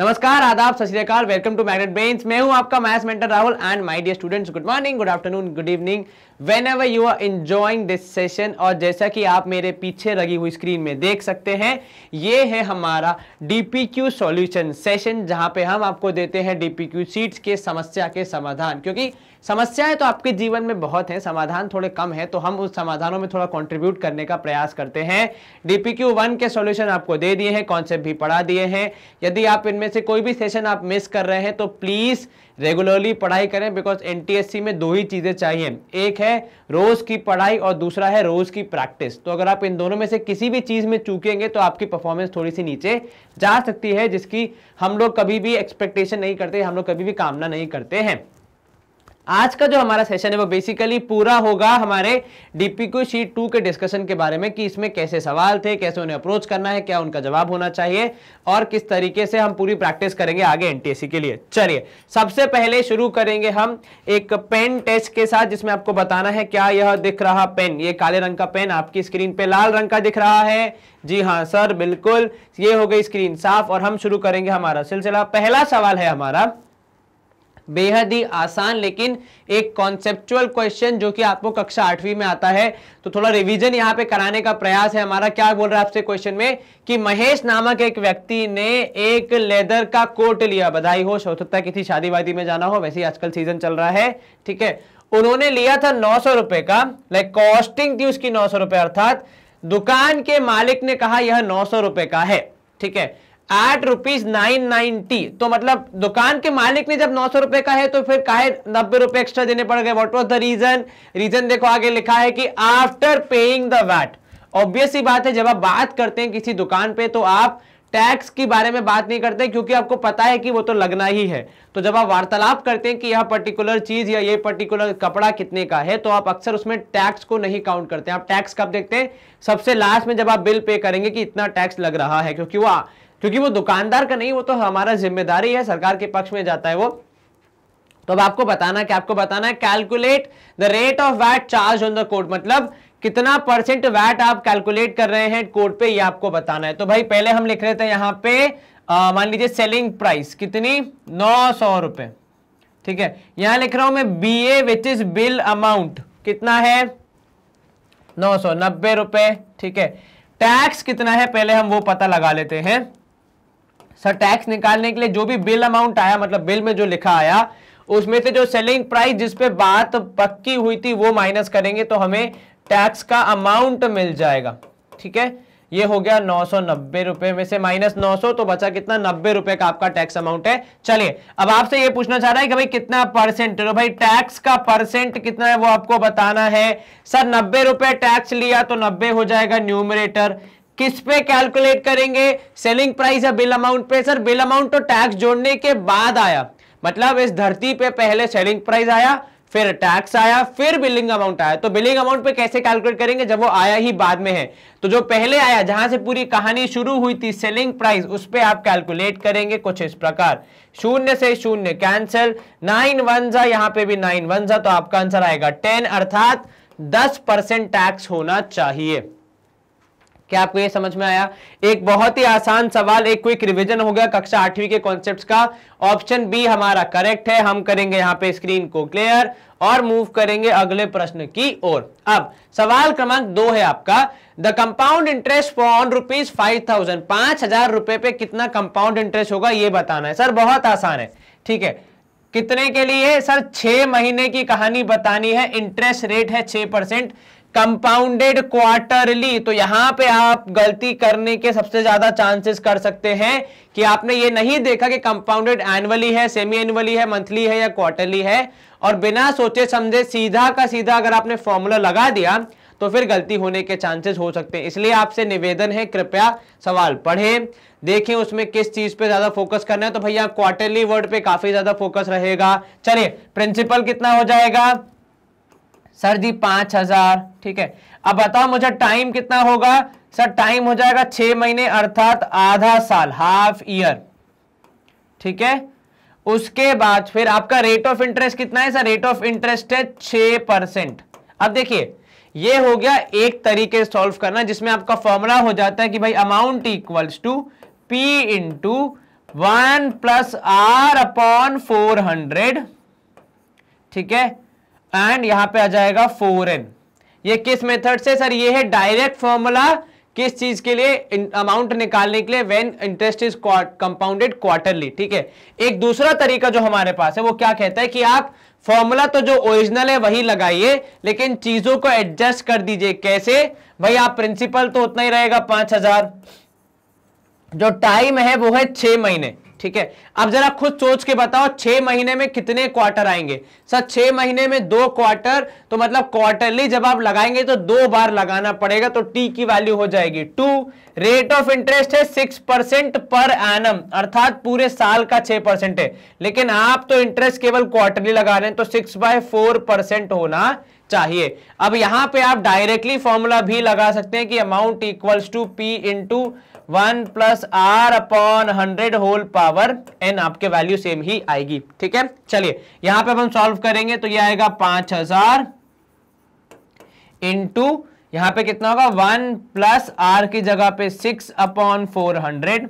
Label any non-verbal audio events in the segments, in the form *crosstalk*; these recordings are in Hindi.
नमस्कार आदाब सत वेलकम टू मैग्नेट ब्रेन्स मैं हूं आपका maths mentor Rahul and my dear students good morning good afternoon good evening whenever you are enjoying this session और जैसा कि आप मेरे पीछे लगी हुई स्क्रीन में देख सकते हैं ये है हमारा D P Q solution session जहाँ पे हम आपको देते हैं डी पी क्यू सीट्स के समस्या के समाधान क्योंकि समस्याएं तो आपके जीवन में बहुत हैं समाधान थोड़े कम हैं तो हम उस समाधानों में थोड़ा कंट्रीब्यूट करने का प्रयास करते हैं क्यू वन के सॉल्यूशन आपको दे दिए हैं कॉन्सेप्ट भी पढ़ा दिए हैं यदि आप इनमें से कोई भी सेशन आप मिस कर रहे हैं तो प्लीज़ रेगुलरली पढ़ाई करें बिकॉज एन में दो ही चीज़ें चाहिए एक है रोज़ की पढ़ाई और दूसरा है रोज़ की प्रैक्टिस तो अगर आप इन दोनों में से किसी भी चीज़ में चूकेंगे तो आपकी परफॉर्मेंस थोड़ी सी नीचे जा सकती है जिसकी हम लोग कभी भी एक्सपेक्टेशन नहीं करते हम लोग कभी भी कामना नहीं करते हैं आज का जो हमारा सेशन है वो बेसिकली पूरा होगा हमारे डीपीक्यू शीट टू के डिस्कशन के बारे में कि इसमें कैसे सवाल थे कैसे उन्हें अप्रोच करना है क्या उनका जवाब होना चाहिए और किस तरीके से हम पूरी प्रैक्टिस करेंगे आगे एनटीएससी के लिए चलिए सबसे पहले शुरू करेंगे हम एक पेन टेस्ट के साथ जिसमें आपको बताना है क्या यह दिख रहा पेन ये काले रंग का पेन आपकी स्क्रीन पे लाल रंग का दिख रहा है जी हाँ सर बिल्कुल ये हो गई स्क्रीन साफ और हम शुरू करेंगे हमारा सिलसिला पहला सवाल है हमारा बेहद ही आसान लेकिन एक कॉन्सेप्चुअल क्वेश्चन जो कि आपको कक्षा आठवीं में आता है तो थोड़ा रिवीजन यहाँ पे कराने का प्रयास है हमारा क्या बोल रहा है आपसे क्वेश्चन में कि महेश नामक एक व्यक्ति ने एक लेदर का कोट लिया बधाई हो हो सकता है किसी शादी वादी में जाना हो वैसे ही आजकल सीजन चल रहा है ठीक है उन्होंने लिया था नौ सौ रुपए का लाइक कॉस्टिंग थी उसकी नौ सौ रुपए अर्थात दुकान के मालिक ने कहा यह नौ सौ रुपए का है ठीक है आठ रुपीज नाइन नाइनटी तो मतलब दुकान के मालिक ने जब नौ सौ रुपए का है तो फिर काहे नब्बे रुपए एक्स्ट्रा देने पड़ गए what was the reason reason देखो आगे लिखा है कि after paying the VAT obvious ही बात है जब आप बात करते हैं किसी दुकान पे तो आप टैक्स के बारे में बात नहीं करते क्योंकि आपको पता है कि वो तो लगना ही है तो जब आप वार्तालाप करते हैं कि यह पर्टिकुलर चीज या ये पर्टिकुलर कपड़ा कितने का है तो आप अक्सर उसमें टैक्स को नहीं काउंट करते हैं आप टैक्स कब देखते हैं सबसे लास्ट में जब आप बिल पे करेंगे कि इतना टैक्स लग रहा है क्योंकि वो क्योंकि वो दुकानदार का नहीं वो तो हमारा जिम्मेदारी है सरकार के पक्ष में जाता है वो तो अब आपको बताना क्या आपको बताना है calculate the rate of VAT charge on the coat मतलब कितना परसेंट वैट आप कैलकुलेट कर रहे हैं कोर्ट पे ये आपको बताना है तो भाई पहले हम लिख रहे थे यहां पे मान लीजिए सेलिंग प्राइस कितनी नौ सौ रुपए ठीक है यहां लिख रहा हूं मैं B A which is bill amount कितना है नौ सौ नब्बे रुपए ठीक है टैक्स कितना है पहले हम वो पता लगा लेते हैं सर टैक्स निकालने के लिए जो भी बिल अमाउंट आया मतलब बिल में जो लिखा आया उसमें से जो सेलिंग प्राइस जिसपे बात पक्की हुई थी वो माइनस करेंगे तो हमें टैक्स का अमाउंट मिल जाएगा ठीक है ये हो गया नौ सौ नब्बे रुपए में से माइनस नौ सौ तो बचा कितना नब्बे रुपए का आपका टैक्स अमाउंट है चलिए अब आपसे ये पूछना चाह रहा है कि भाई कितना परसेंट तो भाई टैक्स का परसेंट कितना है वो आपको बताना है सर नब्बे रुपए टैक्स लिया तो नब्बे हो जाएगा न्यूमरेटर किस पे कैलकुलेट करेंगे सेलिंग प्राइस या बिल अमाउंट पे सर बिल अमाउंट तो टैक्स जोड़ने के बाद आया मतलब इस धरती पे पहले सेलिंग प्राइस आया फिर टैक्स आया फिर बिलिंग अमाउंट आया तो बिलिंग अमाउंट पे कैसे कैलकुलेट करेंगे जब वो आया ही बाद में है तो जो पहले आया जहां से पूरी कहानी शुरू हुई थी सेलिंग प्राइस उस पर आप कैलकुलेट करेंगे कुछ इस प्रकार शून्य से शून्य कैंसिल नाइन वन जा यहां पर भी नाइन वन जा तो आपका आंसर आएगा टेन अर्थात दस परसेंट टैक्स होना चाहिए क्या आपको ये समझ में आया एक बहुत ही आसान सवाल एक क्विक रिवीजन हो गया कक्षा आठवीं के कॉन्सेप्ट्स का ऑप्शन बी हमारा करेक्ट है हम करेंगे यहां पे स्क्रीन को क्लियर और मूव करेंगे अगले प्रश्न की ओर अब सवाल क्रमांक दो है आपका the compound interest on rupees five thousand पांच हजार रुपए पे कितना कंपाउंड इंटरेस्ट होगा ये बताना है सर बहुत आसान है ठीक है कितने के लिए सर छह महीने की कहानी बतानी है इंटरेस्ट रेट है छह परसेंट कंपाउंडेड क्वार्टरली तो यहां पे आप गलती करने के सबसे ज्यादा चांसेस कर सकते हैं कि आपने ये नहीं देखा कि कंपाउंडेड एनुअली है सेमी एनुअली है मंथली है या क्वार्टरली है और बिना सोचे समझे सीधा का सीधा अगर आपने फॉर्मूला लगा दिया तो फिर गलती होने के चांसेस हो सकते हैं इसलिए आपसे निवेदन है कृपया सवाल पढ़ें देखें उसमें किस चीज पे ज्यादा फोकस करना है तो भैया क्वार्टरली वर्ड पे काफी ज्यादा फोकस रहेगा चलिए प्रिंसिपल कितना हो जाएगा सर जी पांच हजार ठीक है अब बताओ मुझे टाइम कितना होगा सर टाइम हो जाएगा छह महीने अर्थात आधा साल हाफ ईयर ठीक है उसके बाद फिर आपका रेट ऑफ इंटरेस्ट कितना है सर रेट ऑफ इंटरेस्ट है छह परसेंट अब देखिए ये हो गया एक तरीके सॉल्व करना जिसमें आपका फॉर्मूला हो जाता है कि भाई amount equals to P into one plus R upon four hundred ठीक है एंड यहां पे आ जाएगा फोर एन ये किस मेथड से सर ये है डायरेक्ट फॉर्मूला किस चीज के लिए अमाउंट निकालने के लिए when interest is compounded quarterly ठीक है एक दूसरा तरीका जो हमारे पास है वो क्या कहता है कि आप फॉर्मूला तो जो ओरिजिनल है वही लगाइए लेकिन चीजों को एडजस्ट कर दीजिए कैसे भाई आप प्रिंसिपल तो उतना ही रहेगा पांच हजार जो टाइम है वो है छह महीने ठीक है अब जरा खुद सोच के बताओ छह महीने में कितने क्वार्टर आएंगे सर छह महीने में दो क्वार्टर तो मतलब क्वार्टरली जब आप लगाएंगे तो दो बार लगाना पड़ेगा तो टी की वैल्यू हो जाएगी टू रेट ऑफ इंटरेस्ट है सिक्स परसेंट पर एनम अर्थात पूरे साल का छह परसेंट है लेकिन आप तो इंटरेस्ट केवल क्वार्टरली लगा रहे हैं तो सिक्स बाय फोर परसेंट होना चाहिए अब यहां पे आप डायरेक्टली फॉर्मूला भी लगा सकते हैं कि amount equals to P into one plus R upon hundred whole power N आपके वैल्यू सेम ही आएगी ठीक है चलिए यहां पे हम सॉल्व करेंगे तो ये आएगा पांच हजार इंटू यहां पर कितना होगा वन प्लस आर की जगह पे six upon four hundred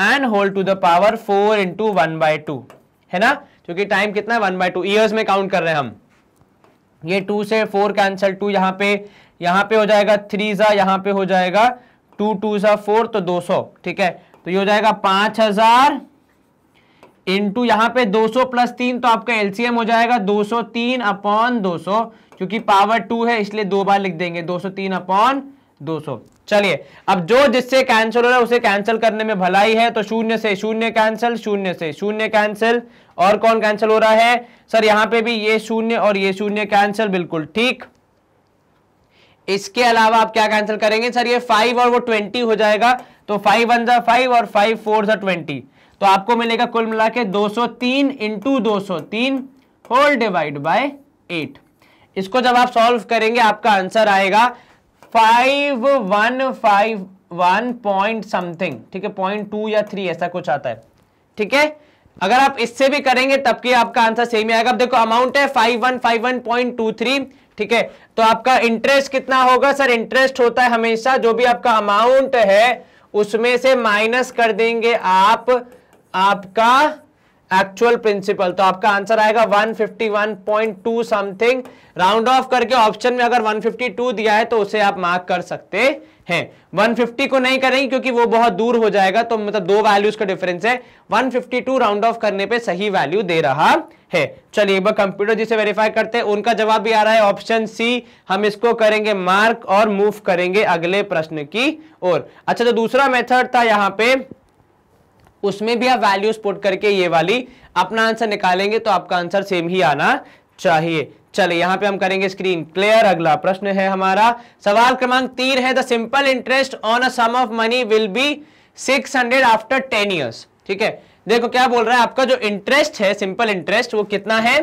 N whole to the power four into one by two है ना क्योंकि टाइम कितना है वन बाय टू ईयर्स में काउंट कर रहे हैं हम ये टू से फोर कैंसल टू यहाँ पे यहाँ पे हो जाएगा थ्री सा यहाँ पे हो जाएगा टू टू सा फोर तो दो सौ ठीक है तो ये हो जाएगा पांच हजार इंटू यहाँ पे दो सौ प्लस तीन तो आपका एलसीएम हो जाएगा दो तीन अपॉन सौ क्योंकि पावर टू है इसलिए दो बार लिख देंगे दो सौ तीन अपॉन सौ चलिए अब जो जिससे कैंसिल हो रहा है उसे कैंसिल करने में भलाई है तो शून्य से शून्य कैंसिल शून्य से शून्य कैंसिल और कौन कैंसिल हो रहा है सर यहां पे भी ये शून्य और ये शून्य कैंसिल बिल्कुल ठीक इसके अलावा आप क्या कैंसिल करेंगे सर ये फाइव और वो ट्वेंटी हो जाएगा तो फाइव वन जा फाइव और फाइव फोर जा ट्वेंटी तो आपको मिलेगा कुल मिला के दो सौ तीन इंटू दो सौ तीन होल डिवाइड बाय एट इसको जब आप सॉल्व करेंगे आपका आंसर आएगा five one five one point something ठीक है पॉइंट टू या थ्री ऐसा कुछ आता है ठीक है अगर आप इससे भी करेंगे तब की आपका आंसर सेम ही आएगा अब देखो अमाउंट है five one five one point two three ठीक है तो आपका इंटरेस्ट कितना होगा सर इंटरेस्ट होता है हमेशा जो भी आपका अमाउंट है उसमें से माइनस कर देंगे आप आपका एक्चुअल प्रिंसिपल तो आपका आंसर आएगा 151.2 समथिंग राउंड ऑफ करके ऑप्शन में अगर 152 दिया है तो उसे आप मार्क कर सकते हैं 150 को नहीं करेंगे क्योंकि वो बहुत दूर हो जाएगा तो मतलब दो वैल्यूज का डिफरेंस है 152 राउंड ऑफ करने पे सही वैल्यू दे रहा है चलिए एक बार कंप्यूटर जिसे वेरीफाई करते हैं उनका जवाब भी आ रहा है ऑप्शन सी हम इसको करेंगे मार्क और मूव करेंगे अगले प्रश्न की ओर अच्छा जो तो दूसरा मेथड था यहाँ पे उसमें भी आप वैल्यूज पुट करके ये वाली अपना आंसर निकालेंगे तो आपका आंसर सेम ही आना चाहिए चलिए यहां पे हम करेंगे स्क्रीन क्लियर अगला प्रश्न है हमारा सवाल क्रमांक तीन है the simple interest on a sum of money will be 600 after 10 years ठीक है देखो क्या बोल रहा है आपका जो इंटरेस्ट है सिंपल इंटरेस्ट वो कितना है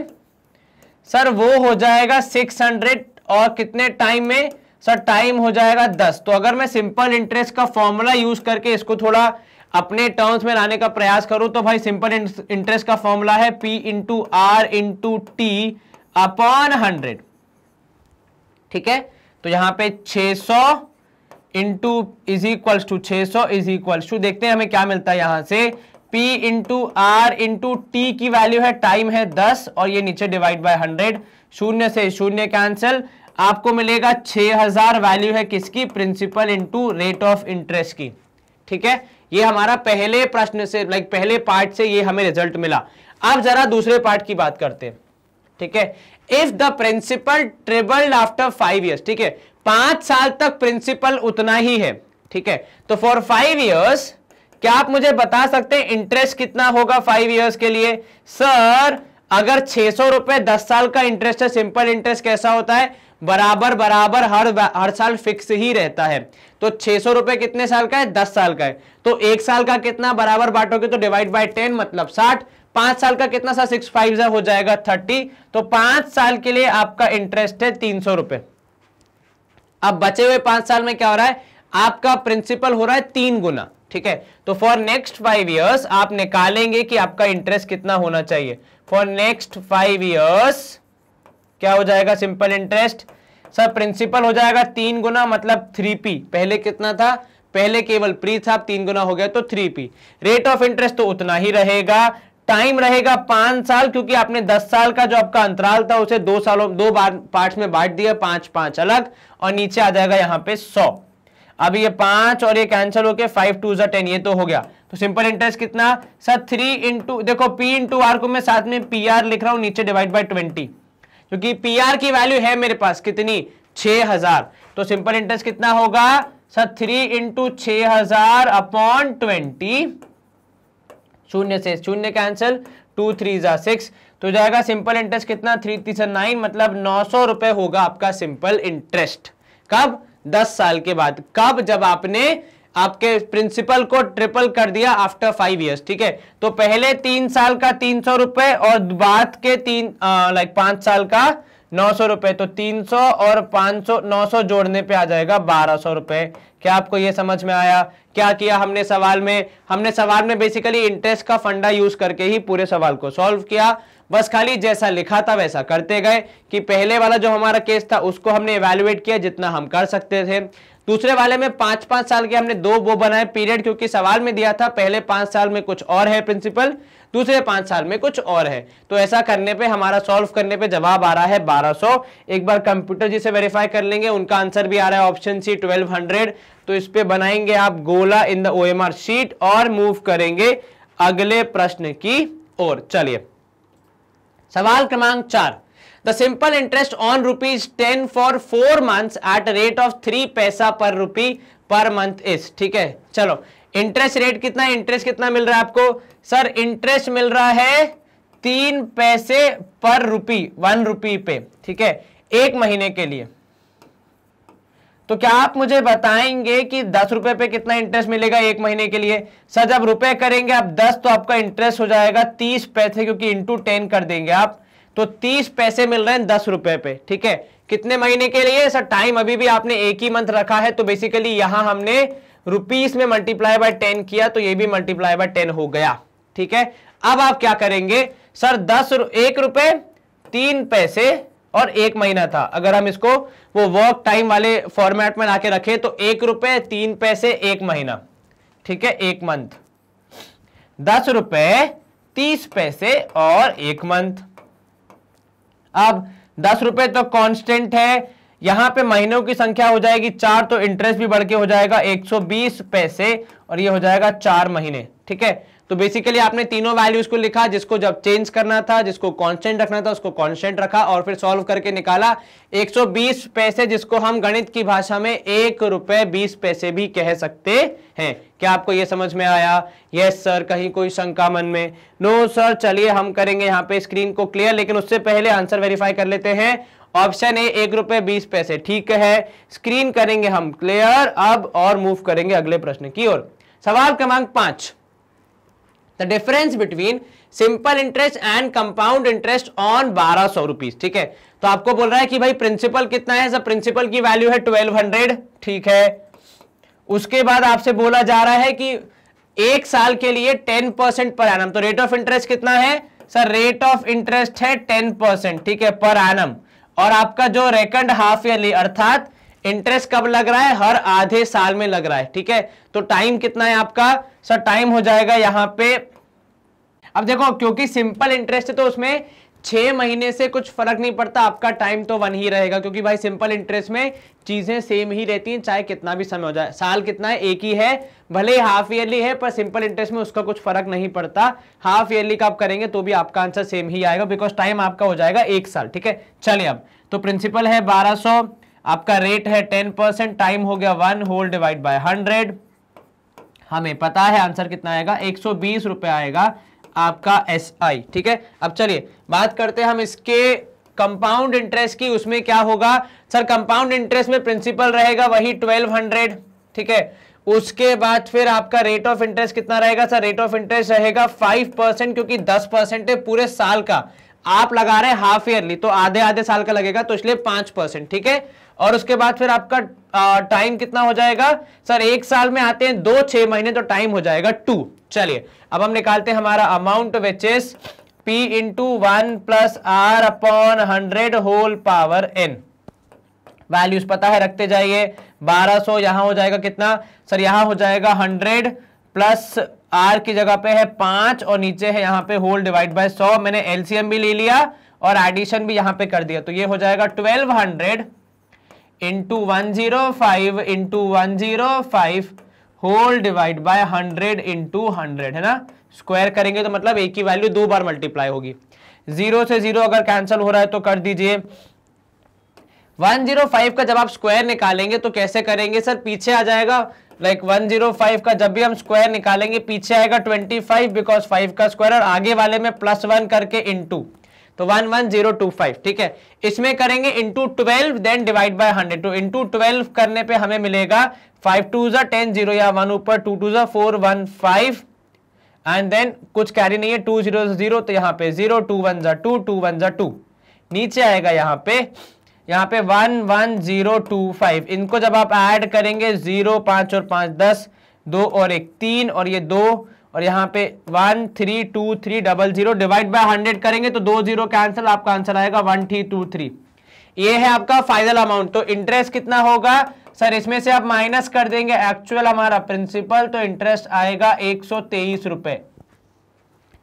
सर वो हो जाएगा 600 और कितने टाइम में सर टाइम हो जाएगा 10 तो अगर मैं सिंपल इंटरेस्ट का फॉर्मूला यूज करके इसको थोड़ा अपने टर्म्स में लाने का प्रयास करूं तो भाई सिंपल इंटरेस्ट का फॉर्मूला है P into R into T upon hundred ठीक है तो यहां पे 600 सौ इंटू इज इक्वल्स टू छह सौ इज इक्वल्स टू देखते हैं हमें क्या मिलता है यहां से P into R into T की वैल्यू है टाइम है 10 और ये नीचे डिवाइड बाय 100 शून्य से शून्य कैंसिल आपको मिलेगा 6000 वैल्यू है किसकी principal into rate of interest की ठीक है ये हमारा पहले प्रश्न से लाइक पहले पार्ट से ये हमें रिजल्ट मिला अब जरा दूसरे पार्ट की बात करते ठीक है if the principal trebled after five years ठीक है पांच साल तक प्रिंसिपल उतना ही है ठीक है तो फॉर फाइव ईयर्स क्या आप मुझे बता सकते हैं इंटरेस्ट कितना होगा फाइव ईयर्स के लिए सर अगर छह सौ रुपए दस साल का इंटरेस्ट है सिंपल इंटरेस्ट कैसा होता है बराबर बराबर हर हर साल फिक्स ही रहता है तो छह सौ रुपए कितने साल का है दस साल का है तो एक साल का कितना बराबर बांटोगे तो डिवाइड बाई टेन मतलब साठ पांच साल का कितना सा सिक्स फाइव हो जाएगा थर्टी तो पांच साल के लिए आपका इंटरेस्ट है तीन सौ रुपए अब बचे हुए पांच साल में क्या हो रहा है आपका प्रिंसिपल हो रहा है तीन गुना ठीक है तो फॉर नेक्स्ट फाइव इयर्स आप निकालेंगे कि आपका इंटरेस्ट कितना होना चाहिए फॉर नेक्स्ट फाइव ईयर्स क्या हो जाएगा सिंपल इंटरेस्ट सर प्रिंसिपल हो जाएगा तीन गुना मतलब थ्री पी पहले कितना था पहले केवल प्री था तीन गुना हो गया तो three P rate of interest तो उतना ही रहेगा टाइम रहेगा पांच साल क्योंकि आपने दस साल का जो आपका अंतराल था उसे दो सालों दो बार पार्ट में बांट दिया पांच पांच अलग और नीचे आ जाएगा यहाँ पे सौ अब ये पांच और ये कैंसिल होके फाइव टू जो टेन ये तो हो गया तो सिंपल इंटरेस्ट कितना सर थ्री इंटू देखो पी इंटू आर को मैं साथ में पी आर लिख रहा हूं नीचे डिवाइड बाई ट्वेंटी क्योंकि पीआर की वैल्यू है मेरे पास कितनी छह हजार तो सिंपल इंटरेस्ट कितना होगा सर थ्री इंटू छ हजार अपॉन ट्वेंटी शून्य से शून्य कैंसिल टू थ्री जा सिक्स तो जाएगा सिंपल इंटरेस्ट कितना थ्री थ्री सर नाइन मतलब नौ सौ रुपए होगा आपका सिंपल इंटरेस्ट कब दस साल के बाद कब जब आपने आपके प्रिंसिपल को ट्रिपल कर दिया आफ्टर फाइव इयर्स ठीक है तो पहले तीन साल का तीन सौ रुपए और बाद के तीन लाइक पांच साल का नौ सौ रुपए तो तीन सौ और पांच सौ नौ सौ जोड़ने पे आ जाएगा बारह सौ रुपए क्या आपको ये समझ में आया क्या किया हमने सवाल में हमने सवाल में बेसिकली इंटरेस्ट का फंडा यूज करके ही पूरे सवाल को सॉल्व किया बस खाली जैसा लिखा था वैसा करते गए कि पहले वाला जो हमारा केस था उसको हमने इवेल्युएट किया जितना हम कर सकते थे दूसरे वाले में पांच पांच साल के हमने दो वो बनाए पीरियड क्योंकि सवाल में दिया था पहले पांच साल में कुछ और है प्रिंसिपल दूसरे पांच साल में कुछ और है तो ऐसा करने पे हमारा सॉल्व करने पे जवाब आ रहा है 1200 एक बार कंप्यूटर जी से वेरीफाई कर लेंगे उनका आंसर भी आ रहा है ऑप्शन सी 1200 तो इस पे बनाएंगे आप गोला इन द ओ शीट और मूव करेंगे अगले प्रश्न की ओर चलिए सवाल क्रमांक चार the simple interest on rupees ten for four month at rate of three paisa per rupee per month is ठीक है चलो इंटरेस्ट रेट कितना इंटरेस्ट कितना मिल रहा है आपको सर इंटरेस्ट मिल रहा है तीन पैसे पर रुपी वन रुपी पे ठीक है एक महीने के लिए तो क्या आप मुझे बताएंगे कि दस रुपए पे कितना इंटरेस्ट मिलेगा एक महीने के लिए सर जब रुपए करेंगे आप दस तो आपका इंटरेस्ट हो जाएगा तीस पैसे क्योंकि इंटू टेन कर देंगे आप तो तीस पैसे मिल रहे हैं दस रुपए पे ठीक है कितने महीने के लिए सर टाइम अभी भी आपने एक ही मंथ रखा है तो बेसिकली यहां हमने रुपीस में मल्टीप्लाई बाय टेन किया तो ये भी मल्टीप्लाई बाय टेन हो गया ठीक है अब आप क्या करेंगे सर दस एक रुपए तीन पैसे और एक महीना था अगर हम इसको वो वर्क टाइम वाले फॉर्मेट में लाके रखें तो एक रुपए तीन पैसे एक महीना ठीक है एक मंथ दस रुपए तीस पैसे और एक मंथ अब दस रुपए तो कांस्टेंट है यहां पे महीनों की संख्या हो जाएगी चार तो इंटरेस्ट भी बढ़ के हो जाएगा एक सौ बीस पैसे और ये हो जाएगा चार महीने ठीक है तो बेसिकली आपने तीनों वैल्यूज को लिखा जिसको जब चेंज करना था जिसको कांस्टेंट रखना था उसको कांस्टेंट रखा और फिर सॉल्व करके निकाला 120 पैसे जिसको हम गणित की भाषा में एक रुपए बीस पैसे भी कह सकते हैं क्या आपको यह समझ में आया यस सर कहीं कोई शंका मन में नो सर चलिए हम करेंगे यहाँ पे स्क्रीन को क्लियर लेकिन उससे पहले आंसर वेरीफाई कर लेते हैं ऑप्शन ए एक रुपए बीस पैसे ठीक है स्क्रीन करेंगे हम क्लियर अब और मूव करेंगे अगले प्रश्न की ओर सवाल क्रमांक पांच the difference between simple interest and compound interest on बारह सौ रुपीज ठीक है तो आपको बोल रहा है कि भाई प्रिंसिपल कितना है सर प्रिंसिपल की वैल्यू है ट्वेल्व हंड्रेड ठीक है उसके बाद आपसे बोला जा रहा है कि एक साल के लिए टेन परसेंट पर एनम तो रेट ऑफ इंटरेस्ट कितना है सर रेट ऑफ इंटरेस्ट है टेन परसेंट ठीक है पर एनम और आपका जो रेकंड हाफ ईयरली अर्थात इंटरेस्ट कब लग रहा है हर आधे साल में लग रहा है ठीक है तो टाइम कितना है आपका सर टाइम हो जाएगा यहां पे अब देखो क्योंकि सिंपल इंटरेस्ट है तो उसमें छह महीने से कुछ फर्क नहीं पड़ता आपका टाइम तो वन ही रहेगा क्योंकि भाई सिंपल इंटरेस्ट में चीजें सेम ही रहती हैं चाहे कितना भी समय हो जाए साल कितना है एक ही है भले ही हाफ ईयरली है पर सिंपल इंटरेस्ट में उसका कुछ फर्क नहीं पड़ता हाफ ईयरली का आप करेंगे तो भी आपका आंसर सेम ही आएगा बिकॉज टाइम आपका हो जाएगा एक साल ठीक है चलिए अब तो प्रिंसिपल है बारह आपका रेट है टेन परसेंट टाइम हो गया one whole divide by hundred हमें पता है आंसर कितना आएगा एक सौ बीस रुपए आएगा आपका एस आई ठीक है अब चलिए बात करते हैं हम इसके कंपाउंड इंटरेस्ट की उसमें क्या होगा सर कंपाउंड इंटरेस्ट में प्रिंसिपल रहेगा वही ट्वेल्व हंड्रेड ठीक है उसके बाद फिर आपका रेट ऑफ इंटरेस्ट कितना रहेगा सर रेट ऑफ इंटरेस्ट रहेगा फाइव परसेंट क्योंकि दस परसेंट है पूरे साल का आप लगा रहे हैं हाफ ईयरली तो आधे आधे साल का लगेगा तो इसलिए पांच परसेंट ठीक है और उसके बाद फिर आपका टाइम कितना हो जाएगा सर एक साल में आते हैं दो छह महीने तो टाइम हो जाएगा टू चलिए अब हम निकालते हैं हमारा amount which is P into one plus R upon hundred whole power N values पता है रखते जाइए 1200 सो यहां हो जाएगा कितना सर यहां हो जाएगा 100 प्लस आर की जगह पे है पांच और नीचे है यहां पे होल डिवाइड बाय 100 मैंने एलसीएम भी ले लिया और एडिशन भी यहां पे कर दिया तो ये हो जाएगा 1200 into one zero five into one zero five whole divide by hundred into hundred है ना स्क्वायर करेंगे तो मतलब एक की वैल्यू दो बार मल्टीप्लाई होगी जीरो से जीरो अगर कैंसिल हो रहा है तो कर दीजिए 105 का जब आप स्क्वायर निकालेंगे तो कैसे करेंगे सर पीछे आ जाएगा लाइक like 105 का जब भी हम स्क्वायर निकालेंगे पीछे आएगा 25 बिकॉज 5 का स्क्वायर और आगे वाले में प्लस वन करके इन तो one one zero two five ठीक है इसमें करेंगे into twelve then divide by hundred तो इंटू ट्वेल्व करने पे हमें मिलेगा फाइव टू जो टेन जीरो या वन ऊपर टू टू जो four one five and then कुछ कैरी नहीं है टू जीरो जीरो तो यहाँ पे जीरो टू वन जो टू टू वन जो टू नीचे आएगा यहाँ पे यहाँ पे one one zero two five इनको जब आप ऐड करेंगे जीरो पाँच और पाँच दस दो और एक तीन और ये दो और यहाँ पे one three two three double zero divide by hundred करेंगे तो दो जीरो कैंसिल आपका आंसर आएगा वन थ्री टू थ्री ये है आपका फाइनल अमाउंट तो इंटरेस्ट कितना होगा सर इसमें से आप माइनस कर देंगे एक्चुअल हमारा प्रिंसिपल तो इंटरेस्ट आएगा एक सौ तेईस रुपए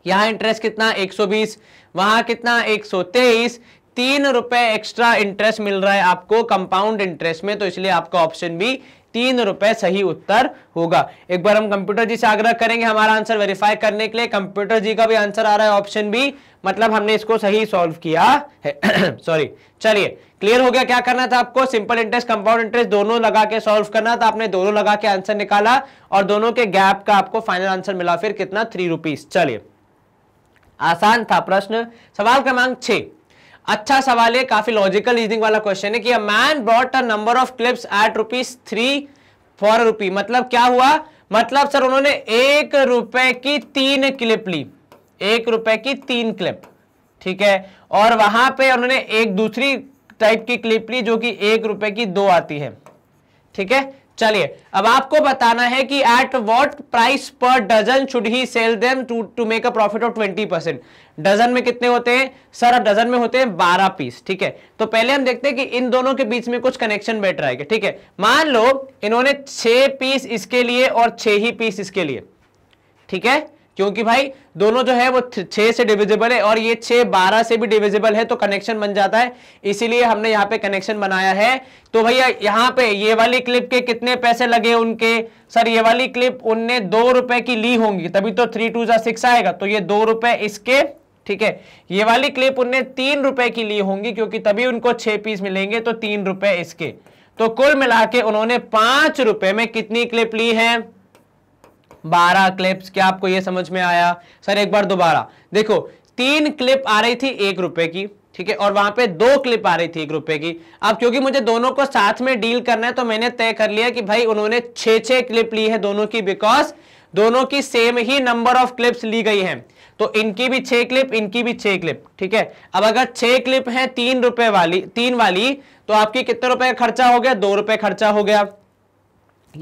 यहाँ इंटरेस्ट कितना एक सौ बीस वहां कितना एक सौ तेईस तीन रुपए एक्स्ट्रा इंटरेस्ट मिल रहा है आपको कंपाउंड इंटरेस्ट में तो इसलिए आपका ऑप्शन भी तीन रुपए सही उत्तर होगा एक बार हम कंप्यूटर जी से आग्रह करेंगे हमारा आंसर वेरीफाई करने के लिए कंप्यूटर जी का भी आंसर आ रहा है ऑप्शन बी मतलब हमने इसको सही सॉल्व किया है सॉरी *clears throat* चलिए क्लियर हो गया क्या करना था आपको सिंपल इंटरेस्ट कंपाउंड इंटरेस्ट दोनों लगा के सॉल्व करना था आपने दोनों लगा के आंसर निकाला और दोनों के गैप का आपको फाइनल आंसर मिला फिर कितना थ्री रुपीज चलिए आसान था प्रश्न सवाल क्रमांक छह अच्छा सवाल है काफी लॉजिकल रीजनिंग वाला क्वेश्चन है कि man brought a number of clips at rupees three for rupee मतलब क्या हुआ मतलब सर उन्होंने एक रुपए की तीन क्लिप ली एक रुपए की तीन क्लिप ठीक है और वहां पे उन्होंने एक दूसरी टाइप की क्लिप ली जो कि एक रुपए की दो आती है ठीक है चलिए अब आपको बताना है कि at what price per dozen should he sell them to to make a profit of twenty percent dozen में कितने होते हैं सर अब डजन में होते हैं बारह पीस ठीक है तो पहले हम देखते हैं कि इन दोनों के बीच में कुछ कनेक्शन बैठ रहा है ठीक है मान लो इन्होंने छह पीस इसके लिए और छह ही पीस इसके लिए ठीक है क्योंकि भाई दोनों जो है वो छह से डिविजिबल है और ये छह बारह से भी डिविजिबल है तो कनेक्शन बन जाता है इसीलिए हमने यहाँ पे कनेक्शन बनाया है तो भैया यहाँ पे ये वाली क्लिप के कितने पैसे लगे उनके सर ये वाली क्लिप उनने दो रुपए की ली होंगी तभी तो थ्री टू जा सिक्स आएगा तो ये दो रुपए इसके ठीक है ये वाली क्लिप उनने तीन रुपए की ली होंगी क्योंकि तभी उनको छह पीस मिलेंगे तो तीन रुपए इसके तो कुल मिला के उन्होंने पांच रुपए में कितनी क्लिप ली है बारह क्लिप्स क्या आपको यह समझ में आया सर एक बार दोबारा देखो तीन क्लिप आ रही थी एक रुपए की ठीक है और वहां पे दो क्लिप आ रही थी एक रुपए की अब क्योंकि मुझे दोनों को साथ में डील करना है तो मैंने तय कर लिया कि भाई उन्होंने छे छे क्लिप ली है दोनों की बिकॉज दोनों की सेम ही नंबर ऑफ क्लिप्स ली गई हैं तो इनकी भी छह क्लिप इनकी भी छह क्लिप ठीक है अब अगर छह क्लिप है तीन रुपए वाली तीन वाली तो आपकी कितने रुपए का खर्चा हो गया दो रुपए खर्चा हो गया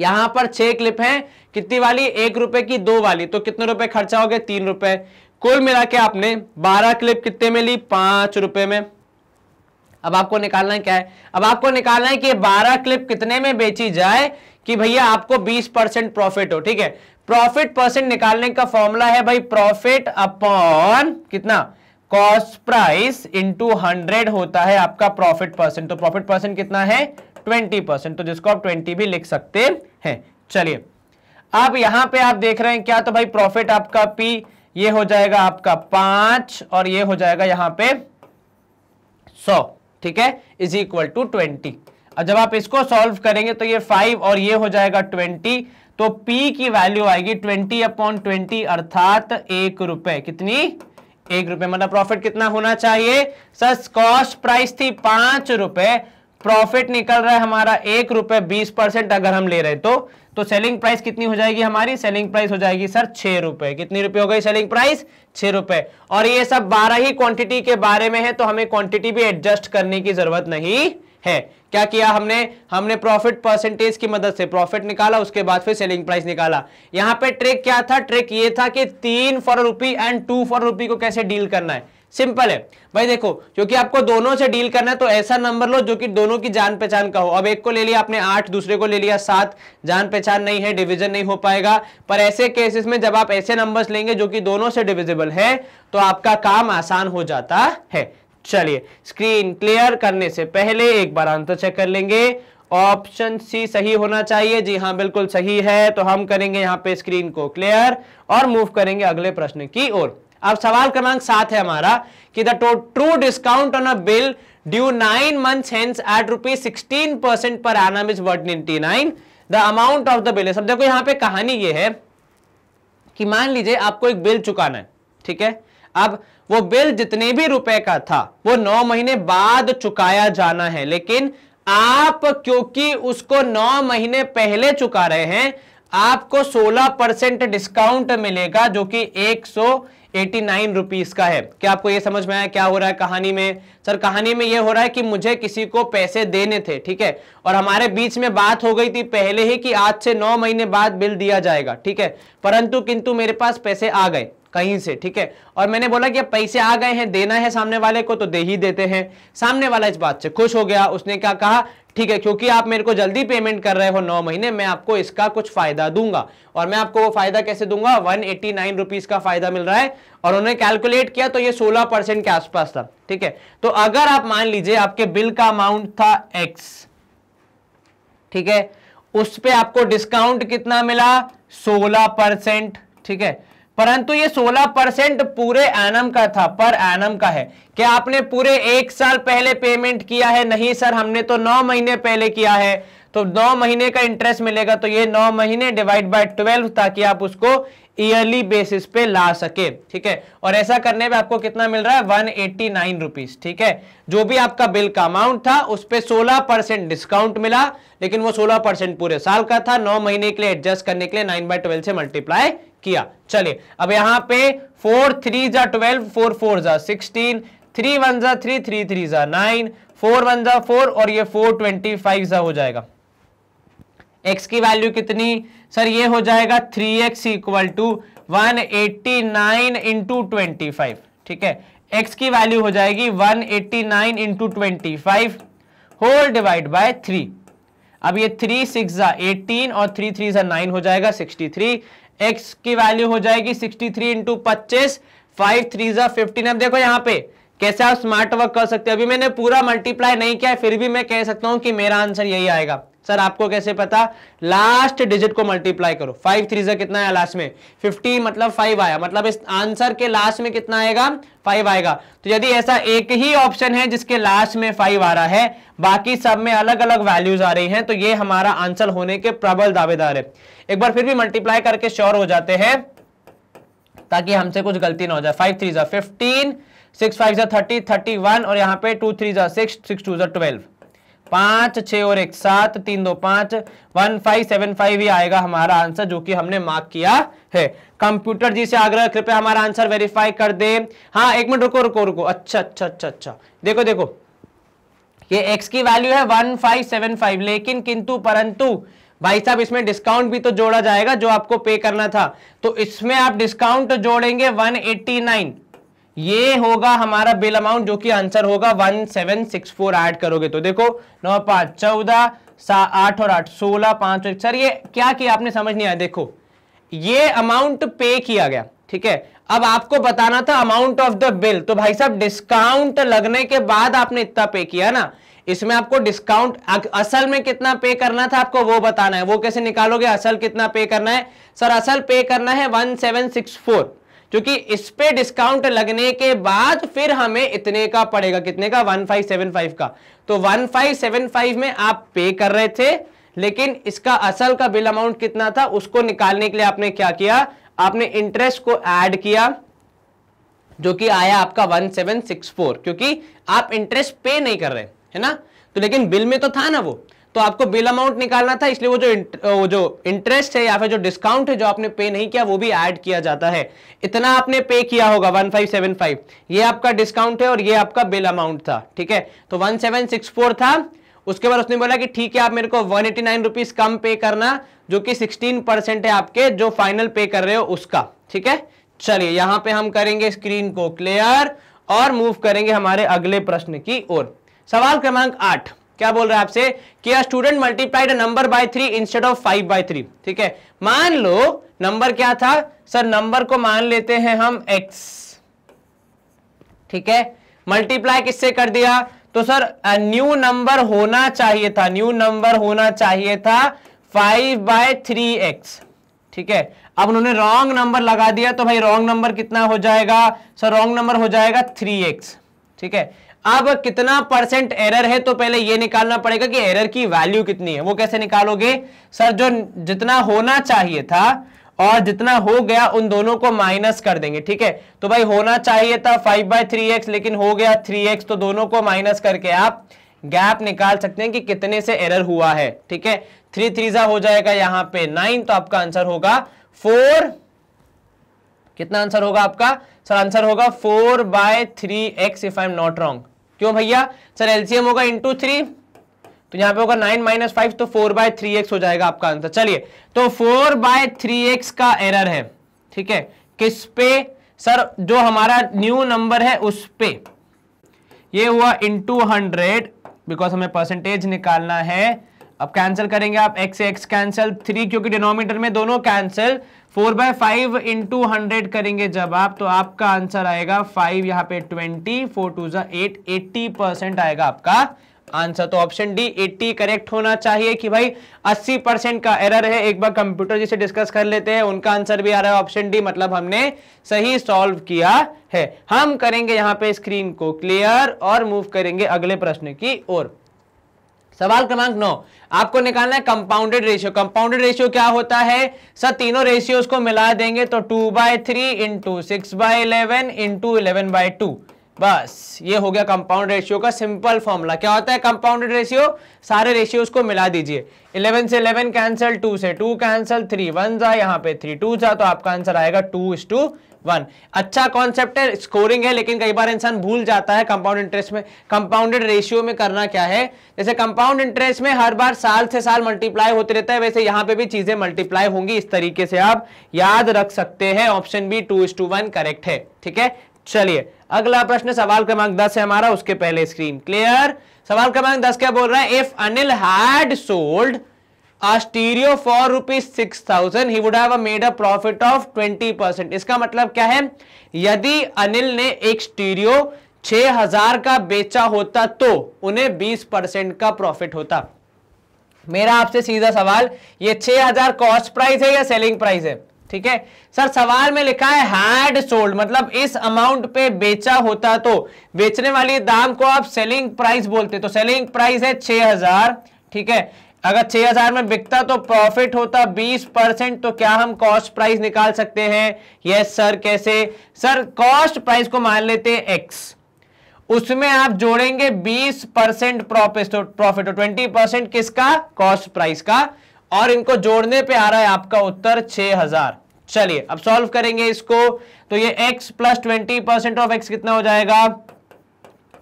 यहां पर छह क्लिप हैं कितनी वाली एक रुपए की दो वाली तो कितने रुपए खर्चा हो गए तीन रुपए कुल मिला के आपने बारह क्लिप कितने में ली पांच रुपए में अब आपको निकालना है क्या है अब आपको निकालना है कि बारह क्लिप कितने में बेची जाए कि भैया आपको बीस परसेंट प्रॉफिट हो ठीक है प्रॉफिट परसेंट निकालने का फॉर्मूला है भाई प्रॉफिट अपॉन कितना कॉस्ट प्राइस इंटू हंड्रेड होता है आपका प्रॉफिट परसेंट तो प्रॉफिट परसेंट कितना है ट्वेंटी परसेंट तो जिसको आप ट्वेंटी भी लिख सकते हैं चलिए अब यहां पे आप देख रहे हैं क्या तो भाई प्रॉफिट आपका पी ये हो जाएगा आपका पांच और ये हो जाएगा यहां पे सौ ठीक है इज इक्वल टू ट्वेंटी जब आप इसको सॉल्व करेंगे तो ये फाइव और ये हो जाएगा ट्वेंटी तो पी की वैल्यू आएगी ट्वेंटी अपॉन ट्वेंटी अर्थात एक रुपए कितनी एक रुपए मतलब प्रॉफिट कितना होना चाहिए सर कॉस्ट प्राइस थी पांच रुपए प्रॉफिट निकल रहा है हमारा एक रुपए बीस परसेंट अगर हम ले रहे तो तो सेलिंग प्राइस कितनी हो जाएगी हमारी सेलिंग प्राइस हो जाएगी सर छह रुपए कितनी रुपए हो गई सेलिंग प्राइस छह रुपए और ये सब बारह ही क्वांटिटी के बारे में है तो हमें क्वांटिटी भी एडजस्ट करने की जरूरत नहीं है क्या किया हमने हमने प्रॉफिट परसेंटेज की मदद से प्रॉफिट निकाला उसके बाद फिर सेलिंग प्राइस निकाला यहाँ पे ट्रिक क्या था ट्रिक ये था कि तीन for rupee and two for rupee को कैसे डील करना है सिंपल है भाई देखो क्योंकि आपको दोनों से डील करना है तो ऐसा नंबर लो जो कि दोनों की जान पहचान का हो अब एक को ले लिया आपने आठ दूसरे को ले लिया सात जान पहचान नहीं है डिवीजन नहीं हो पाएगा पर ऐसे केसेस में जब आप ऐसे नंबर्स लेंगे जो कि दोनों से डिविजिबल है तो आपका काम आसान हो जाता है चलिए स्क्रीन क्लियर करने से पहले एक बार आंसर चेक कर लेंगे ऑप्शन सी सही होना चाहिए जी हाँ बिल्कुल सही है तो हम करेंगे यहाँ पे स्क्रीन को क्लियर और मूव करेंगे अगले प्रश्न की ओर अब सवाल क्रमांक सात है हमारा कि the true discount on a bill due nine month hence at rupees sixteen percent per annum is word nine the amount of the bill सब देखो यहां पे कहानी ये है कि मान लीजिए आपको एक बिल चुकाना है ठीक है अब वो बिल जितने भी रुपए का था वो नौ महीने बाद चुकाया जाना है लेकिन आप क्योंकि उसको नौ महीने पहले चुका रहे हैं आपको 16 परसेंट डिस्काउंट मिलेगा जो कि एक सौ एटी नाइन रुपीज का है क्या आपको यह समझ में आया क्या हो रहा है कहानी में सर कहानी में यह हो रहा है कि मुझे किसी को पैसे देने थे ठीक है और हमारे बीच में बात हो गई थी पहले ही कि आज से नौ महीने बाद बिल दिया जाएगा ठीक है परंतु किंतु मेरे पास पैसे आ गए कहीं से ठीक है और मैंने बोला कि अब पैसे आ गए हैं देना है सामने वाले को तो दे ही देते हैं सामने वाला इस बात से खुश हो गया उसने क्या कहा ठीक है क्योंकि आप मेरे को जल्दी पेमेंट कर रहे हो नौ महीने मैं आपको इसका कुछ फायदा दूंगा और मैं आपको वो फायदा कैसे दूंगा वन एट्टी नाइन रुपीज का फायदा मिल रहा है और उन्होंने कैलकुलेट किया तो ये सोलह परसेंट के आसपास था ठीक है तो अगर आप मान लीजिए आपके बिल का अमाउंट था एक्स ठीक है उस पर आपको डिस्काउंट कितना मिला सोलह परसेंट ठीक है परंतु ये 16 परसेंट पूरे एनम का था पर एनम का है क्या आपने पूरे एक साल पहले पेमेंट किया है नहीं सर हमने तो नौ महीने पहले किया है तो नौ महीने का इंटरेस्ट मिलेगा तो ये नौ महीने डिवाइड बाय ट्वेल्व ताकि आप उसको ईयरली बेसिस पे ला सके ठीक है और ऐसा करने में आपको कितना मिल रहा है वन एट्टी नाइन रुपीज ठीक है जो भी आपका बिल का अमाउंट था उस पर सोलह परसेंट डिस्काउंट मिला लेकिन वो सोलह परसेंट पूरे साल का था नौ महीने के लिए एडजस्ट करने के लिए नाइन बाय ट्वेल्व से मल्टीप्लाई किया चलिए अब यहां पे फोर थ्री जा ट्वेल्व फोर फोर जा सिक्सटीन थ्री वन जा थ्री थ्री थ्री जा नाइन फोर वन जा फोर और ये फोर ट्वेंटी फाइव जा हो जाएगा एक्स की वैल्यू कितनी सर ये हो जाएगा three x equal to one eighty nine into twenty five ठीक है एक्स की वैल्यू हो जाएगी one eighty nine into twenty five whole divide by three अब ये थ्री सिक्स एटीन और थ्री थ्री ज़ा नाइन हो जाएगा सिक्सटी थ्री एक्स की वैल्यू हो जाएगी सिक्सटी थ्री इंटू पच्चीस फाइव थ्री ज़ा फिफ्टीन अब देखो यहां पे कैसे आप स्मार्ट वर्क कर सकते हैं अभी मैंने पूरा मल्टीप्लाई नहीं किया फिर भी मैं कह सकता हूं कि मेरा आंसर यही आएगा सर आपको कैसे पता लास्ट डिजिट को मल्टीप्लाई करो फाइव थ्री से कितना आया लास्ट में फिफ्टी मतलब फाइव आया मतलब इस आंसर के लास्ट में कितना आएगा फाइव आएगा तो यदि ऐसा एक ही ऑप्शन है जिसके लास्ट में फाइव आ रहा है बाकी सब में अलग अलग वैल्यूज आ रही हैं तो ये हमारा आंसर होने के प्रबल दावेदार है एक बार फिर भी मल्टीप्लाई करके श्योर हो जाते हैं ताकि हमसे कुछ गलती ना हो जाए five three fifteen six five जो थर्टी थर्टी वन और यहाँ पे टू थ्री जो सिक्स सिक्स टू जो ट्वेल्व पाँच छः और एक सात तीन दो पाँच वन फाइव सेवन फाइव ही आएगा हमारा आंसर जो कि हमने मार्क किया है कंप्यूटर जी से आग्रह कृपया हमारा आंसर वेरीफाई कर दे हाँ एक मिनट रुको रुको रुको अच्छा अच्छा अच्छा अच्छा देखो देखो ये एक्स की वैल्यू है वन फाइव सेवन फाइव लेकिन किंतु परंतु भाई साहब इसमें डिस्काउंट भी तो जोड़ा जाएगा जो आपको पे करना था तो इसमें आप डिस्काउंट जोड़ेंगे वन नाइन ये होगा हमारा बिल अमाउंट जो कि आंसर होगा one seven six four add करोगे तो देखो नौ पांच चौदह आठ और आठ सोलह पाँच सर ये क्या किया आपने समझ नहीं आया देखो ये अमाउंट पे किया गया ठीक है अब आपको बताना था अमाउंट ऑफ द बिल तो भाई साहब डिस्काउंट लगने के बाद आपने इतना पे किया ना इसमें आपको डिस्काउंट असल में कितना पे करना था आपको वो बताना है वो कैसे निकालोगे असल कितना पे करना है सर असल पे करना है वन सेवन सिक्स फोर क्योंकि इस पे डिस्काउंट लगने के बाद फिर हमें इतने का पड़ेगा कितने का 1575 का तो 1575 में आप पे कर रहे थे लेकिन इसका असल का बिल अमाउंट कितना था उसको निकालने के लिए आपने क्या किया आपने इंटरेस्ट को ऐड किया जो कि आया आपका 1764 क्योंकि आप इंटरेस्ट पे नहीं कर रहे है ना तो लेकिन बिल में तो था ना वो तो आपको बिल अमाउंट निकालना था इसलिए वो जो वो जो इंटरेस्ट है या फिर जो डिस्काउंट है जो आपने पे नहीं किया वो भी ऐड किया जाता है इतना आपने पे किया होगा 1575 ये आपका डिस्काउंट है और ये आपका बिल अमाउंट था ठीक है तो 1764 था उसके बाद उसने बोला कि ठीक है आप मेरे को वन एटी कम पे करना जो कि सिक्सटीन है आपके जो फाइनल पे कर रहे हो उसका ठीक है चलिए यहां पर हम करेंगे स्क्रीन को क्लियर और मूव करेंगे हमारे अगले प्रश्न की ओर सवाल क्रमांक आठ क्या बोल रहा है आपसे कि a student multiplied number by three instead of five by three ठीक है मान लो नंबर क्या था सर नंबर को मान लेते हैं हम एक्स ठीक है मल्टीप्लाई किससे कर दिया तो सर न्यू नंबर होना चाहिए था न्यू नंबर होना चाहिए था फाइव बाय थ्री एक्स ठीक है अब उन्होंने रॉन्ग नंबर लगा दिया तो भाई रॉन्ग नंबर कितना हो जाएगा सर रॉन्ग नंबर हो जाएगा थ्री एक्स ठीक है अब कितना परसेंट एरर है तो पहले ये निकालना पड़ेगा कि एरर की वैल्यू कितनी है वो कैसे निकालोगे सर जो जितना होना चाहिए था और जितना हो गया उन दोनों को माइनस कर देंगे ठीक है तो भाई होना चाहिए था फाइव बाई थ्री एक्स लेकिन हो गया थ्री एक्स तो दोनों को माइनस करके आप गैप निकाल सकते हैं कि कितने से एरर हुआ है ठीक है थ्री थ्री हो जाएगा यहां पे नाइन तो आपका आंसर होगा फोर कितना आंसर होगा आपका सर आंसर होगा four by three x if I am not wrong क्यों भैया सर एलसीएम होगा इंटू थ्री तो यहां पे होगा नाइन माइनस फाइव तो फोर बाय थ्री एक्स हो जाएगा आपका आंसर चलिए तो फोर बाय थ्री एक्स का एरर है ठीक है किस पे सर जो हमारा न्यू नंबर है उस पे ये हुआ इंटू हंड्रेड बिकॉज हमें परसेंटेज निकालना है अब कैंसिल करेंगे आप एक्स एक्स कैंसिल थ्री क्योंकि डिनोमीटर में दोनों cancel four by five into hundred करेंगे जब आप तो आपका आंसर आएगा फाइव यहाँ पे ट्वेंटी फोर टू जट एट्टी परसेंट आएगा आपका आंसर तो ऑप्शन डी एट्टी करेक्ट होना चाहिए कि भाई अस्सी परसेंट का एरर है एक बार कंप्यूटर जिसे डिस्कस कर लेते हैं उनका आंसर भी आ रहा है ऑप्शन डी मतलब हमने सही सॉल्व किया है हम करेंगे यहाँ पे स्क्रीन को क्लियर और मूव करेंगे अगले प्रश्न की ओर सवाल क्रमांक नौ आपको निकालना है कंपाउंडेड रेशियो कंपाउंडेड रेशियो क्या होता है सर तीनों रेशियोज को मिला देंगे तो two by three into six by eleven into eleven by two बस ये हो गया कंपाउंड रेशियो का सिंपल फॉर्मूला क्या होता है कंपाउंडेड रेशियो सारे रेशियोज को मिला दीजिए 11 से 11 कैंसल 2 से 2 कैंसल 3 वन जा यहाँ पे 3 टू जा तो आपका आंसर आएगा टू इस टू वन अच्छा कॉन्सेप्ट है स्कोरिंग है लेकिन कई बार इंसान भूल जाता है कंपाउंड इंटरेस्ट में कंपाउंडेड रेशियो में करना क्या है जैसे कंपाउंड इंटरेस्ट में हर बार साल से साल मल्टीप्लाई होते रहता है वैसे यहां पे भी चीजें मल्टीप्लाई होंगी इस तरीके से आप याद रख सकते हैं option B two is to one correct है ठीक है चलिए अगला प्रश्न सवाल क्रमांक दस है हमारा उसके पहले स्क्रीन क्लियर सवाल क्रमांक दस क्या बोल रहा है if Anil had sold stereo a stereo for rupees 6000 he would made a profit of twenty percent इसका मतलब क्या है यदि अनिल ने एक स्टीरियो छह हजार का बेचा होता तो उन्हें बीस परसेंट का प्रॉफिट होता मेरा आपसे सीधा सवाल ये छह हजार कॉस्ट प्राइस है या सेलिंग प्राइस है ठीक है सर सवाल में लिखा है हैड सोल्ड मतलब इस अमाउंट पे बेचा होता तो बेचने वाली दाम को आप सेलिंग प्राइस बोलते तो सेलिंग प्राइस है 6000 ठीक है अगर 6000 में बिकता तो प्रॉफिट होता 20 परसेंट तो क्या हम कॉस्ट प्राइस निकाल सकते हैं यस सर कैसे सर कॉस्ट प्राइस को मान लेते हैं एक्स उसमें आप जोड़ेंगे 20 परसेंट प्रॉफिट प्रॉफिट तो तो ट्वेंटी परसेंट किसका कॉस्ट प्राइस का और इनको जोड़ने पे आ रहा है आपका उत्तर 6000 चलिए अब सॉल्व करेंगे इसको तो ये x plus twenty percent of x कितना हो जाएगा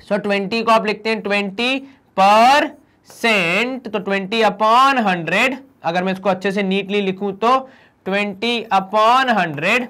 सो so, को आप लिखते हैं ट्वेंटी पर सेंट तो ट्वेंटी अपॉन हंड्रेड अगर मैं इसको अच्छे से नीटली लिखूं तो twenty upon hundred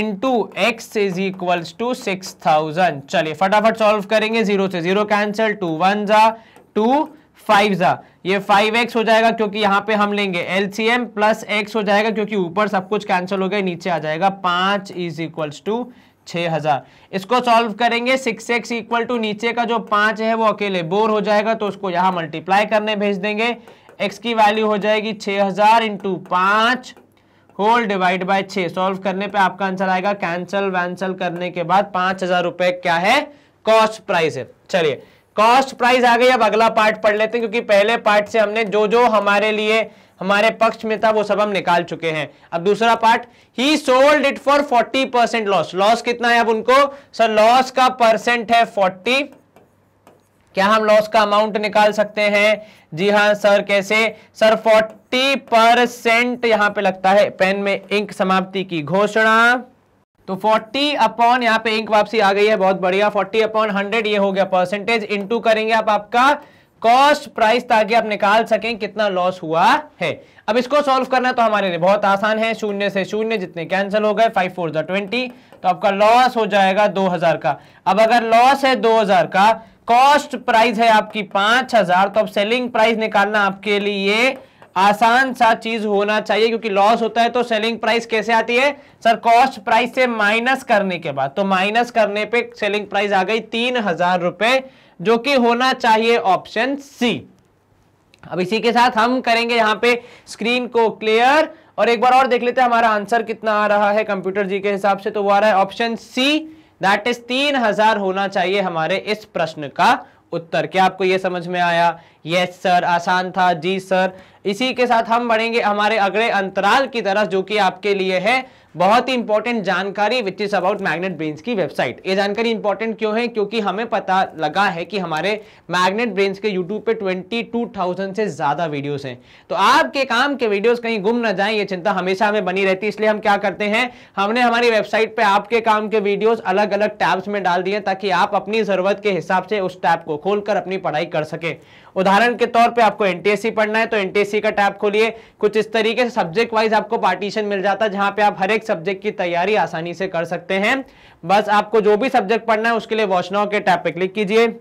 into x is equals to six thousand चलिए फटाफट सॉल्व करेंगे जीरो से जीरो कैंसिल टू वन जा टू फाइव जा ये फाइव एक्स हो जाएगा क्योंकि यहां पे हम लेंगे L C M plus x हो जाएगा क्योंकि ऊपर सब कुछ कैंसिल हो गया नीचे आ जाएगा पांच इज इक्वल्स टू छः हज़ार इसको सॉल्व करेंगे सिक्स एक्स इक्वल टू नीचे का जो पाँच है वो अकेले बोर हो जाएगा तो उसको यहां मल्टीप्लाई करने भेज देंगे एक्स की वैल्यू हो जाएगी छः हज़ार इंटू पाँच होल डिवाइड बाय छः सॉल्व करने पे आपका आंसर आएगा कैंसल वैंसल करने के बाद पांच हज़ार रुपये क्या है कॉस्ट प्राइस है चलिए कॉस्ट प्राइस आ गई अब अगला पार्ट पढ़ लेते हैं क्योंकि पहले पार्ट से हमने जो जो हमारे लिए हमारे पक्ष में था वो सब हम निकाल चुके हैं अब दूसरा part he sold it for 40 percent loss loss कितना है अब उनको सर लॉस का परसेंट है 40 क्या हम लॉस का अमाउंट निकाल सकते हैं जी हाँ सर कैसे सर 40 परसेंट यहां पे लगता है पेन में इंक समाप्ति की घोषणा तो 40 अपॉन यहां पे इंक वापसी आ गई है बहुत बढ़िया 40 अपॉन 100 ये हो गया परसेंटेज इनटू करेंगे आप आपका कॉस्ट प्राइस ताकि आप निकाल सकें कितना लॉस हुआ है अब इसको सॉल्व करना तो हमारे लिए बहुत आसान है शून्य से शून्य जितने कैंसिल हो गए फाइव फोर जो ट्वेंटी तो आपका लॉस हो जाएगा दो हजार का अब अगर लॉस है दो हजार का कॉस्ट प्राइस है आपकी पांच हजार तो अब सेलिंग प्राइस निकालना आपके लिए आसान सा चीज होना चाहिए क्योंकि लॉस होता है तो सेलिंग प्राइस कैसे आती है सर कॉस्ट प्राइस से माइनस करने के बाद तो माइनस करने पे सेलिंग प्राइस आ गई तीन हजार रुपए जो कि होना चाहिए ऑप्शन सी अब इसी के साथ हम करेंगे यहां पे स्क्रीन को क्लियर और एक बार और देख लेते हैं हमारा आंसर कितना आ रहा है कंप्यूटर जी के हिसाब से तो वो आ रहा है ऑप्शन सी दैट इज तीन हजार होना चाहिए हमारे इस प्रश्न का उत्तर क्या आपको यह समझ में आया यस सर आसान था जी सर इसी के साथ हम बढ़ेंगे हमारे अगले अंतराल की तरफ जो कि आपके लिए है बहुत ही इंपॉर्टेंट जानकारी which is about magnet brains की वेबसाइट ये जानकारी इंपॉर्टेंट क्यों है क्योंकि हमें पता लगा है कि हमारे मैग्नेट ब्रेन्स के यूट्यूब पे 22,000 से ज़्यादा वीडियोस हैं तो आपके काम के वीडियोस कहीं गुम ना जाएं ये चिंता हमेशा हमें बनी रहती है इसलिए हम क्या करते हैं हमने हमारी वेबसाइट पर आपके काम के वीडियोज अलग अलग टैब्स में डाल दिए ताकि आप अपनी ज़रूरत के हिसाब से उस टैब को खोलकर अपनी पढ़ाई कर सकें उदाहरण के तौर पे आपको एनटीएससी पढ़ना है तो एनटीएससी का टैब खोलिए कुछ इस तरीके से सब्जेक्ट वाइज आपको पार्टीशन मिल जाता है जहां पे आप हर एक सब्जेक्ट की तैयारी आसानी से कर सकते हैं बस आपको जो भी सब्जेक्ट पढ़ना है उसके लिए वॉचनाव के टैब पे क्लिक कीजिए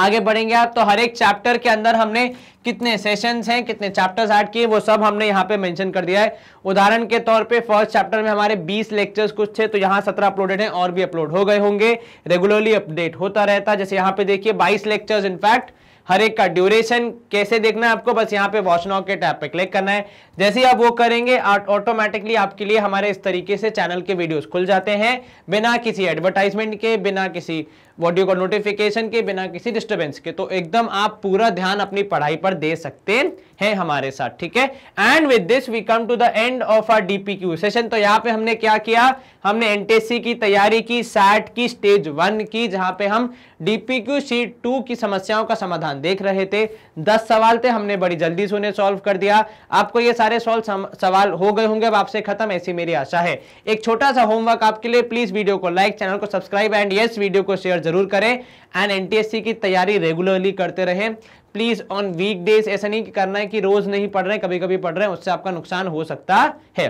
आगे बढ़ेंगे आप तो हर एक चैप्टर के अंदर हमने कितने सेशंस हैं कितने चैप्टर्स ऐड किए वो सब हमने यहाँ पे मेंशन कर दिया है उदाहरण के तौर पे फर्स्ट चैप्टर में हमारे 20 लेक्चर्स कुछ थे तो यहाँ 17 अपलोडेड हैं और भी अपलोड हो गए होंगे रेगुलरली अपडेट होता रहता है जैसे यहाँ पे देखिए 22 लेक्चर्स इनफैक्ट हर एक का ड्यूरेशन कैसे देखना है आपको बस यहाँ पे वॉच नाउ के टैब पे क्लिक करना है जैसे ही आप वो करेंगे ऑटोमेटिकली आपके लिए हमारे इस तरीके से चैनल के वीडियोस खुल जाते हैं बिना किसी एडवर्टाइजमेंट के बिना किसी वॉट यू कॉल नोटिफिकेशन के बिना किसी डिस्टर्बेंस के तो एकदम आप पूरा ध्यान अपनी पढ़ाई पर दे सकते हैं हमारे साथ ठीक है and with this we come to the end of R DPQ session तो यहाँ पे हमने क्या किया हमने एनटीसी की तैयारी की सैट की स्टेज वन की जहां पे हम डीपीक्यू शीट टू की समस्याओं का समाधान देख रहे थे दस सवाल थे हमने बड़ी जल्दी से उन्हें सॉल्व कर दिया आपको ये सारे सॉल्व सवाल हो गए होंगे अब आपसे खत्म ऐसी मेरी आशा है एक छोटा सा होमवर्क आपके लिए प्लीज वीडियो को लाइक चैनल को सब्सक्राइब एंड यस वीडियो को शेयर जरूर करें एंड एनटीएससी की तैयारी रेगुलरली करते रहें प्लीज़ ऑन वीक डेज ऐसा नहीं करना है कि रोज़ नहीं पढ़ रहे कभी कभी पढ़ रहे हैं उससे आपका नुकसान हो सकता है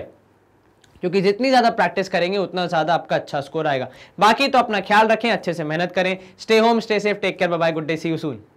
क्योंकि जितनी ज़्यादा प्रैक्टिस करेंगे उतना ज़्यादा आपका अच्छा स्कोर आएगा बाकी तो अपना ख्याल रखें अच्छे से मेहनत करें stay home stay safe take care bye good day see you soon